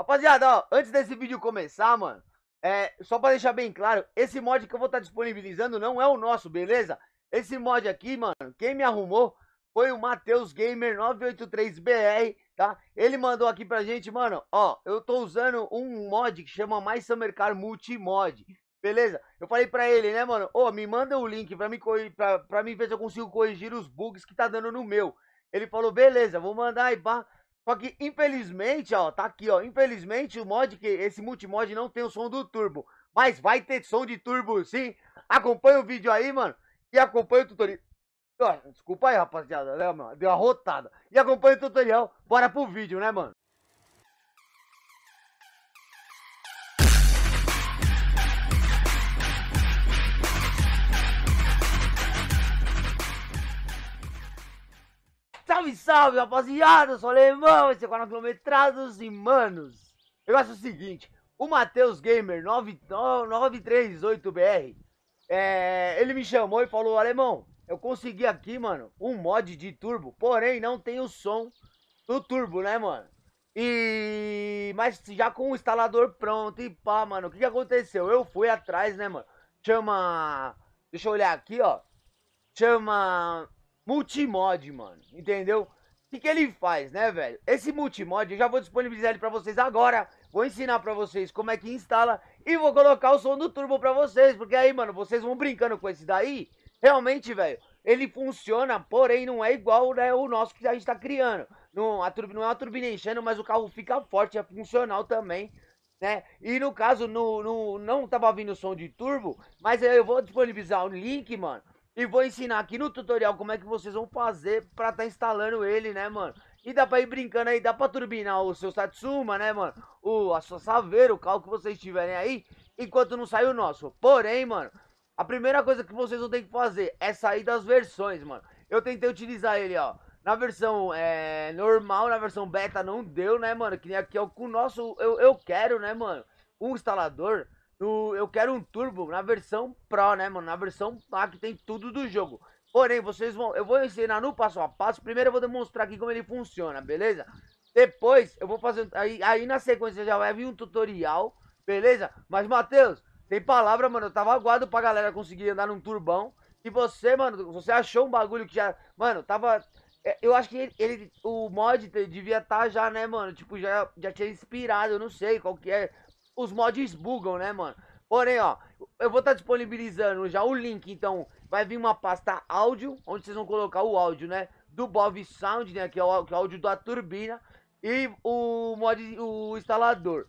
Rapaziada, ó, antes desse vídeo começar, mano, é, só pra deixar bem claro, esse mod que eu vou estar tá disponibilizando não é o nosso, beleza? Esse mod aqui, mano, quem me arrumou foi o Matheus Gamer 983BR, tá? Ele mandou aqui pra gente, mano, ó, eu tô usando um mod que chama Mais Summer Car Multimod, beleza? Eu falei pra ele, né, mano, Ó, me manda o link pra, mim, pra, pra mim ver se eu consigo corrigir os bugs que tá dando no meu. Ele falou, beleza, vou mandar e pá. Pra... Só que, infelizmente, ó, tá aqui, ó. Infelizmente, o mod que esse multimod não tem o som do turbo. Mas vai ter som de turbo sim. Acompanha o vídeo aí, mano. E acompanha o tutorial. Desculpa aí, rapaziada, né, Deu uma rotada. E acompanha o tutorial. Bora pro vídeo, né, mano? Salve, salve, rapaziada! Eu sou alemão, esse é o canal Quilometrados e Manos. Eu acho o seguinte, o Matheus Gamer 938BR, é, ele me chamou e falou, alemão, eu consegui aqui, mano, um mod de turbo, porém não tem o som do turbo, né, mano? E... mas já com o instalador pronto e pá, mano, o que, que aconteceu? Eu fui atrás, né, mano? Chama... deixa eu olhar aqui, ó. Chama multimod, mano. Entendeu? O que, que ele faz, né, velho? Esse multimod eu já vou disponibilizar ele pra vocês agora. Vou ensinar pra vocês como é que instala e vou colocar o som do turbo pra vocês. Porque aí, mano, vocês vão brincando com esse daí. Realmente, velho, ele funciona, porém não é igual né, o nosso que a gente tá criando. Não, a turbina, não é uma turbina enchendo, mas o carro fica forte, é funcional também. Né? E no caso, no, no, não tava vindo som de turbo, mas aí eu vou disponibilizar o link, mano, e vou ensinar aqui no tutorial como é que vocês vão fazer pra tá instalando ele, né, mano? E dá pra ir brincando aí, dá pra turbinar o seu Satsuma, né, mano? O, a sua Saveira, o carro que vocês tiverem aí, enquanto não sair o nosso. Porém, mano, a primeira coisa que vocês vão ter que fazer é sair das versões, mano. Eu tentei utilizar ele, ó. Na versão é, normal, na versão beta não deu, né, mano? Que nem aqui é o nosso, eu, eu quero, né, mano? O instalador no, eu quero um turbo na versão Pro, né, mano? Na versão lá que tem tudo do jogo. Porém, vocês vão. Eu vou ensinar no passo a passo. Primeiro eu vou demonstrar aqui como ele funciona, beleza? Depois eu vou fazer. Aí, aí na sequência já vai vir um tutorial, beleza? Mas, Matheus, tem palavra, mano. Eu tava aguardo pra galera conseguir andar num turbão. E você, mano, você achou um bagulho que já. Mano, tava. É, eu acho que ele, ele o mod devia estar tá já, né, mano? Tipo, já, já tinha inspirado, eu não sei qual que é os mods bugam, né, mano? Porém, ó, eu vou estar tá disponibilizando já o link, então vai vir uma pasta áudio, onde vocês vão colocar o áudio, né, do Bob Sound, né, que é o, que é o áudio da turbina, e o mod, o instalador.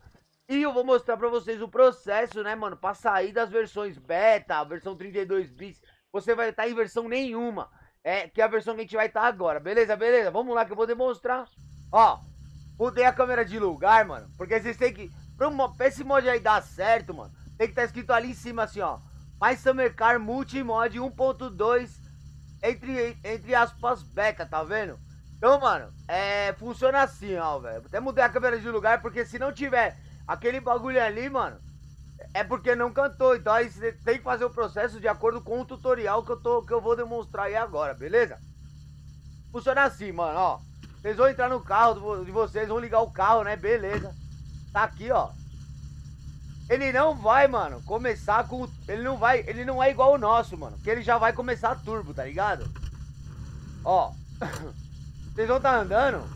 E eu vou mostrar pra vocês o processo, né, mano, pra sair das versões beta, versão 32 bits, você vai estar tá em versão nenhuma, é, que é a versão que a gente vai estar tá agora, beleza, beleza? Vamos lá que eu vou demonstrar, ó, mudei a câmera de lugar, mano, porque vocês têm que... Pra esse mod aí dar certo, mano, tem que estar tá escrito ali em cima assim, ó. Mais Summer Car Multimod 1.2 entre, entre aspas beca, tá vendo? Então, mano, é, funciona assim, ó, velho. Até mudei a câmera de lugar, porque se não tiver aquele bagulho ali, mano, é porque não cantou. Então aí você tem que fazer o processo de acordo com o tutorial que eu, tô, que eu vou demonstrar aí agora, beleza? Funciona assim, mano, ó. Vocês vão entrar no carro de vocês, vão ligar o carro, né? Beleza. Tá aqui, ó. Ele não vai, mano, começar com. Ele não vai. Ele não é igual o nosso, mano. Porque ele já vai começar turbo, tá ligado? Ó. Vocês vão estar tá andando.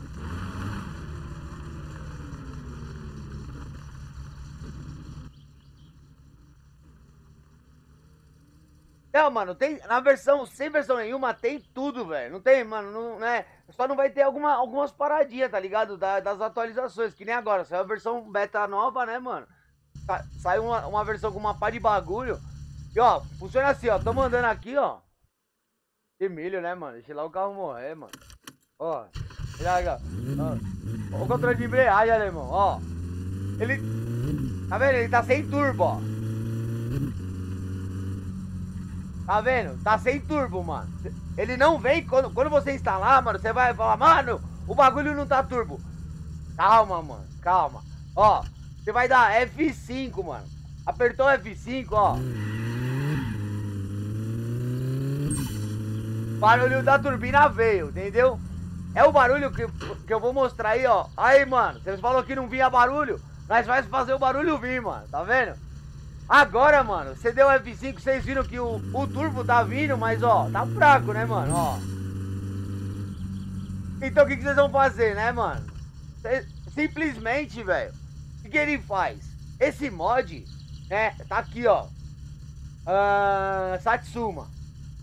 Não, mano, tem. Na versão, sem versão nenhuma, tem tudo, velho. Não tem, mano, não, né? Só não vai ter alguma, algumas paradinhas, tá ligado? Da, das atualizações, que nem agora. Saiu a versão beta nova, né, mano? Sa, saiu uma, uma versão com uma pá de bagulho. E ó, funciona assim, ó. Tô mandando aqui, ó. De milho, né, mano? Deixa lá o carro morrer, mano. Ó, olha ó. ó. o controle de embreagem, alemão, ó. Ele. Tá vendo? Ele tá sem turbo, ó. Tá vendo? Tá sem turbo, mano. Ele não vem. Quando, quando você instalar, mano, você vai falar, mano, o bagulho não tá turbo. Calma, mano. Calma. Ó, você vai dar F5, mano. Apertou F5, ó. Barulho da turbina veio, entendeu? É o barulho que, que eu vou mostrar aí, ó. Aí, mano, vocês falou que não vinha barulho. Nós vai fazer o barulho vir, mano. Tá vendo? Agora, mano, você deu F5, vocês viram que o, o turbo tá vindo, mas ó, tá fraco, né, mano? Ó. Então o que, vocês vão fazer, né, mano? simplesmente, velho, o que, que, ele faz? Esse mod, né, tá aqui, ó. Uh, Satsuma.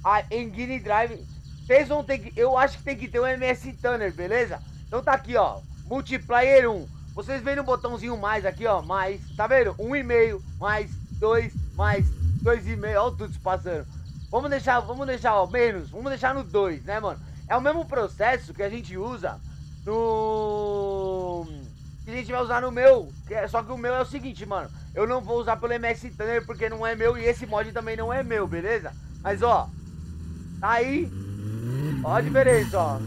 A Engine Drive. Vocês vão ter que. Eu acho que tem que ter um MS Tanner, beleza? Então tá aqui, ó. Multiplayer 1. Vocês veem no botãozinho mais aqui, ó. Mais. Tá vendo? 1,5, mais 2 mais 2,5. Olha o Tuts passando. Vamos deixar, vamos deixar, ó, menos. Vamos deixar no 2, né, mano? É o mesmo processo que a gente usa no. Que a gente vai usar no meu. É, só que o meu é o seguinte, mano. Eu não vou usar pelo MS Thunder porque não é meu e esse mod também não é meu, beleza? Mas ó, tá aí. Ó a diferença, ó.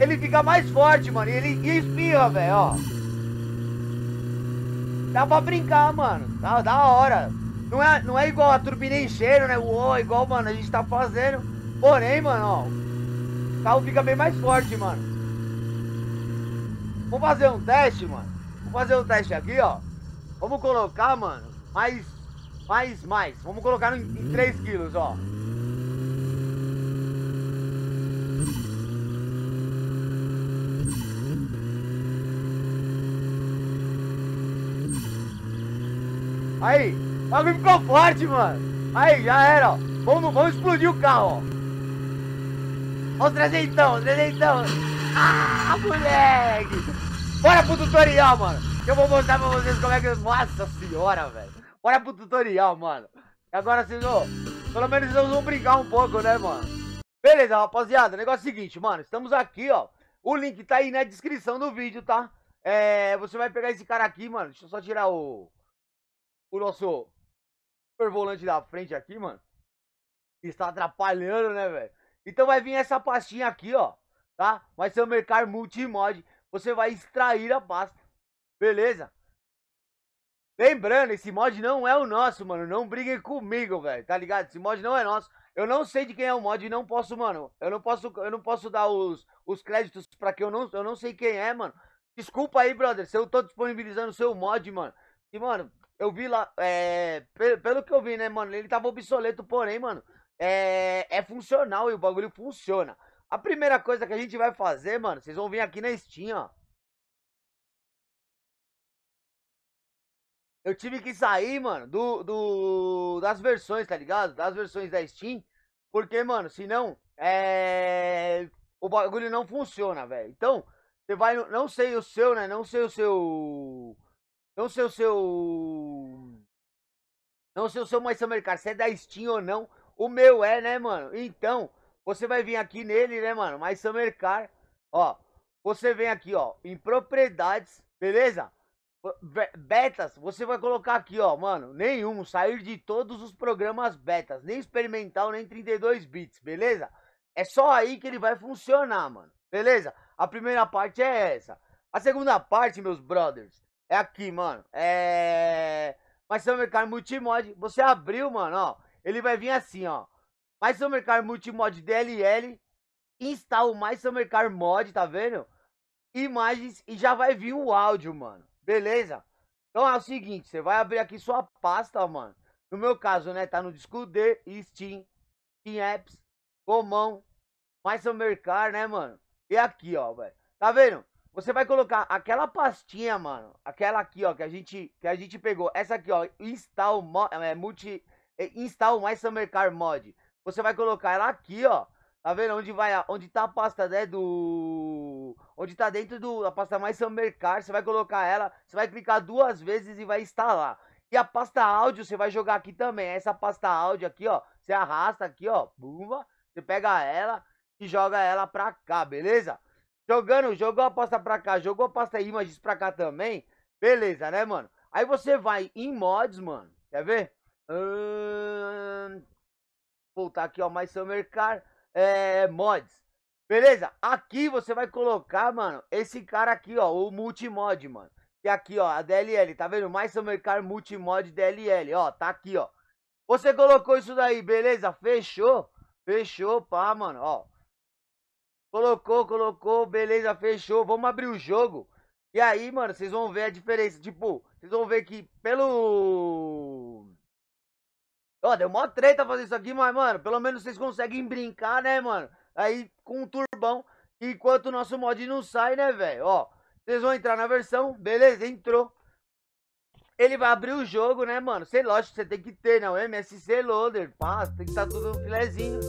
Ele fica mais forte, mano. E ele espirra, velho, ó. Dá pra brincar, mano. Tá da hora. Não é, não é igual a turbina encheiro, né? Uou, igual, mano, a gente tá fazendo. Porém, mano, ó. O carro fica bem mais forte, mano. Vamos fazer um teste, mano. Vamos fazer um teste aqui, ó. Vamos colocar, mano, mais, mais, mais. Vamos colocar em, em 3 quilos, ó. Aí, o bagulho ficou forte, mano. Aí, já era, ó. Vamos, vamos explodir o carro, ó. Ó os trezentão, os trezentão. Ah, moleque. Bora pro tutorial, mano. Que eu vou mostrar pra vocês como é que... Nossa senhora, velho. Bora pro tutorial, mano. E Agora, vocês, vão. pelo menos vocês vão brincar um pouco, né, mano? Beleza, rapaziada. O negócio é o seguinte, mano. Estamos aqui, ó. O link tá aí na descrição do vídeo, tá? É, você vai pegar esse cara aqui, mano. Deixa eu só tirar o o nosso super volante da frente aqui, mano. Está atrapalhando, né, velho? Então vai vir essa pastinha aqui, ó. Tá? Vai ser o Mercar Multimod. Você vai extrair a pasta. Beleza? Lembrando, esse mod não é o nosso, mano. Não briguem comigo, velho. Tá ligado? Esse mod não é nosso. Eu não sei de quem é o mod e não posso, mano. Eu não posso, eu não posso dar os, os créditos para que eu não, eu não sei quem é, mano. Desculpa aí, brother, se eu tô disponibilizando o seu mod, mano. E, mano, eu vi lá, é, pelo, pelo que eu vi, né, mano, ele tava obsoleto, porém, mano, é, é funcional e o bagulho funciona. A primeira coisa que a gente vai fazer, mano, vocês vão vir aqui na Steam, ó. Eu tive que sair, mano, do, do das versões, tá ligado? Das versões da Steam, porque, mano, senão é, o bagulho não funciona, velho. Então, você vai, não sei o seu, né? Não sei o seu não sei o seu. Não sei o seu mais mercado, se é da Steam ou não. O meu é, né, mano? Então, você vai vir aqui nele, né, mano? Mais Car. Ó, você vem aqui, ó, em propriedades, beleza? Betas, você vai colocar aqui, ó, mano, nenhum, sair de todos os programas betas, nem experimental, nem 32 bits, beleza? É só aí que ele vai funcionar, mano, beleza? A primeira parte é essa. A segunda parte, meus brothers, é aqui, mano. É. Mais seu mercado multimod, você abriu, mano, ó. Ele vai vir assim, ó. Mais seu mercado multimod DLL. Instala o mais seu mercado mod, tá vendo? Imagens e já vai vir o áudio, mano. Beleza? Então é o seguinte, você vai abrir aqui sua pasta, mano. No meu caso, né, tá no disco D, Steam, Steam Apps, Comão, mais seu mercado, né, mano? E aqui, ó, velho. Tá vendo? Você vai colocar aquela pastinha, mano. Aquela aqui, ó, que a gente, que a gente pegou. Essa aqui, ó, install é, é, multi é, install mais Summer Car mod. Você vai colocar ela aqui, ó. Tá vendo onde vai, onde tá a pasta né, do onde tá dentro do a pasta mais Summer Car, você vai colocar ela, você vai clicar duas vezes e vai instalar. E a pasta áudio você vai jogar aqui também. Essa pasta áudio aqui, ó, você arrasta aqui, ó, bumba, você pega ela e joga ela pra cá, beleza? Jogando, jogou a pasta pra cá, jogou a pasta imagens pra cá também. Beleza, né, mano? Aí você vai em mods, mano. Quer ver? Hum... Voltar aqui, ó, mais Summer Car. É, mods. Beleza? Aqui você vai colocar, mano, esse cara aqui, ó, o multimod, mano. E é aqui, ó, a DLL, tá vendo? Mais Summer Car Multimod DLL, ó, tá aqui, ó. Você colocou isso daí, beleza? Fechou? Fechou, pá, mano, ó. Colocou, colocou, beleza, fechou. Vamos abrir o jogo. E aí, mano, vocês vão ver a diferença. Tipo, vocês vão ver que pelo... Ó, oh, deu mó treta fazer isso aqui, mas, mano, pelo menos vocês conseguem brincar, né, mano? Aí, com o um turbão, enquanto o nosso mod não sai, né, velho? Ó, vocês vão entrar na versão, beleza, entrou. Ele vai abrir o jogo, né, mano? Sei, lógico, você tem que ter, não, né, MSC Loader, pá, tem que estar tá tudo um filezinho.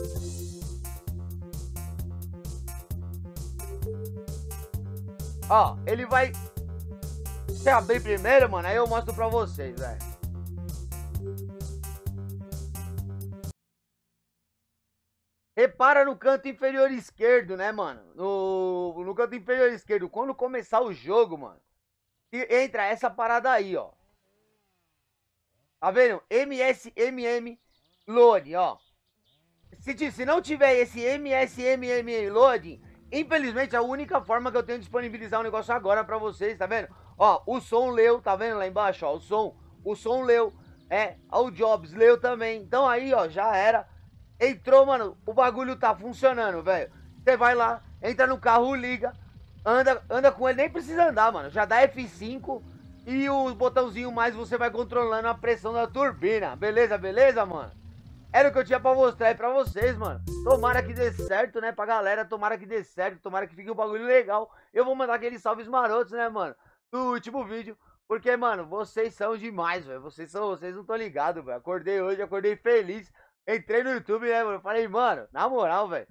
Ó, ele vai se abrir primeiro, mano, aí eu mostro pra vocês, velho. Repara no canto inferior esquerdo, né, mano? No, no canto inferior esquerdo, quando começar o jogo, mano, entra essa parada aí, ó. Tá vendo? MSMM Loading, ó. Se, se não tiver esse MSMM Loading, Infelizmente, é a única forma que eu tenho de disponibilizar o um negócio agora para vocês, tá vendo? Ó, o som leu, tá vendo lá embaixo, ó, o som, o som leu, é, ó, o Jobs leu também. Então aí, ó, já era. Entrou, mano, o bagulho tá funcionando, velho. Você vai lá, entra no carro, liga, anda, anda com ele, nem precisa andar, mano. Já dá F5 e o botãozinho mais você vai controlando a pressão da turbina. Beleza, beleza, mano? Era o que eu tinha pra mostrar aí pra vocês, mano. Tomara que dê certo, né, pra galera. Tomara que dê certo, tomara que fique um bagulho legal. Eu vou mandar aqueles salves marotos, né, mano, do último vídeo. Porque, mano, vocês são demais, velho. Vocês são, vocês não estão ligados, velho. Acordei hoje, acordei feliz. Entrei no YouTube, né, mano? Falei, mano, na moral, velho,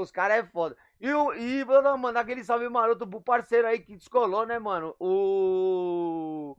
os caras é foda. E, e vou mandar aquele salve maroto pro parceiro aí que descolou, né, mano? O.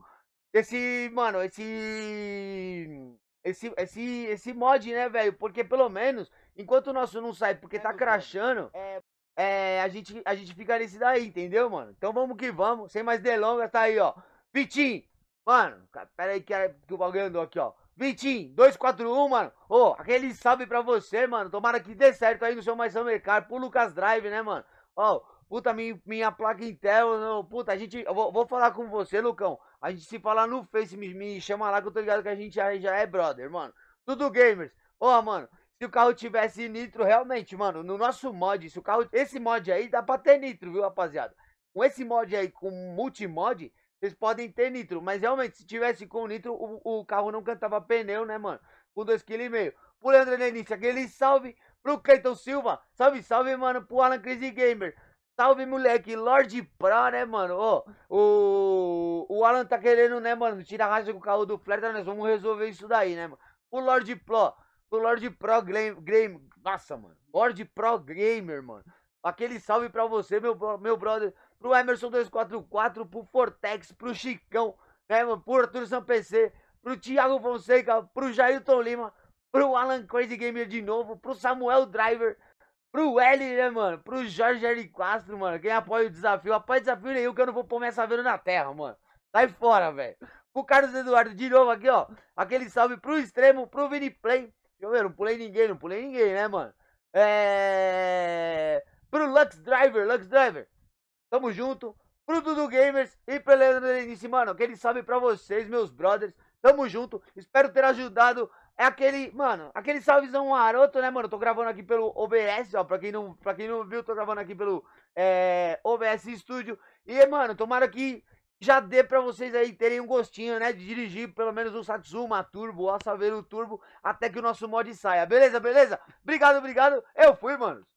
Esse, mano, esse esse, esse, esse mod, né, velho? Porque pelo menos, enquanto o nosso não sai porque é tá crachando, é. é... a, gente, a gente fica nesse daí, entendeu, mano? Então vamos que vamos, sem mais delongas, tá aí, ó. Vitim, mano, pera aí que, é, que o bagulho andou aqui, ó. Vitim, 241, mano. Ô, oh, aquele salve pra você, mano. Tomara que dê certo aí no seu mais Mercado pro Lucas Drive, né, mano? Ó, oh, puta, minha, minha placa Intel, não, puta, a gente. Eu vou, vou falar com você, Lucão. A gente se fala no Face, me, me chama lá que eu tô ligado que a gente já, já é brother, mano. Tudo gamers. ó mano, se o carro tivesse nitro, realmente, mano, no nosso mod, se o carro. Esse mod aí dá pra ter nitro, viu, rapaziada? Com esse mod aí, com multimod, vocês podem ter nitro. Mas realmente, se tivesse com nitro, o, o carro não cantava pneu, né, mano? Com 2,5 kg. Pro Leandro Lenice, aquele salve. Pro Cleiton Silva, salve, salve, mano. Pro Alan Crazy Gamer. Salve, moleque. Lorde Pro, né, mano? Ô, o, o Alan tá querendo, né, mano? Tira a racha com o carro do Flerta, nós vamos resolver isso daí, né, mano? O Lorde Pro, o Lorde Pro Gamer. Nossa, mano. Lorde Pro Gamer, mano. Aquele salve pra você, meu, meu brother. Pro Emerson244, pro Fortex, pro Chicão, né, mano? Pro Arthur Sampc, pro Thiago Fonseca, pro Jailton Lima, pro Alan Crazy Gamer de novo, pro Samuel Driver Pro L, né, mano? Pro Jorge L. Castro, mano. Quem apoia o desafio? Apoia o desafio nenhum que eu não vou pôr minha saveira na terra, mano. Sai fora, velho. Pro Carlos Eduardo, de novo aqui, ó. Aquele salve pro extremo, pro Vini Play. Deixa eu ver, não pulei ninguém, não pulei ninguém, né, mano? É... Pro Lux Driver, Lux Driver. Tamo junto. Pro Dudu Gamers e pro Leandro Denise, mano. Aquele salve pra vocês, meus brothers. Tamo junto. Espero ter ajudado é aquele, mano, aquele salvezão maroto, né, mano? Eu tô gravando aqui pelo OBS, ó. Pra quem não, pra quem não viu, tô gravando aqui pelo é, OBS Studio. E, mano, tomara que já dê pra vocês aí terem um gostinho, né? De dirigir pelo menos o Satsuma Turbo, o Assaveiro Turbo, até que o nosso mod saia. Beleza, beleza? Obrigado, obrigado. Eu fui, mano.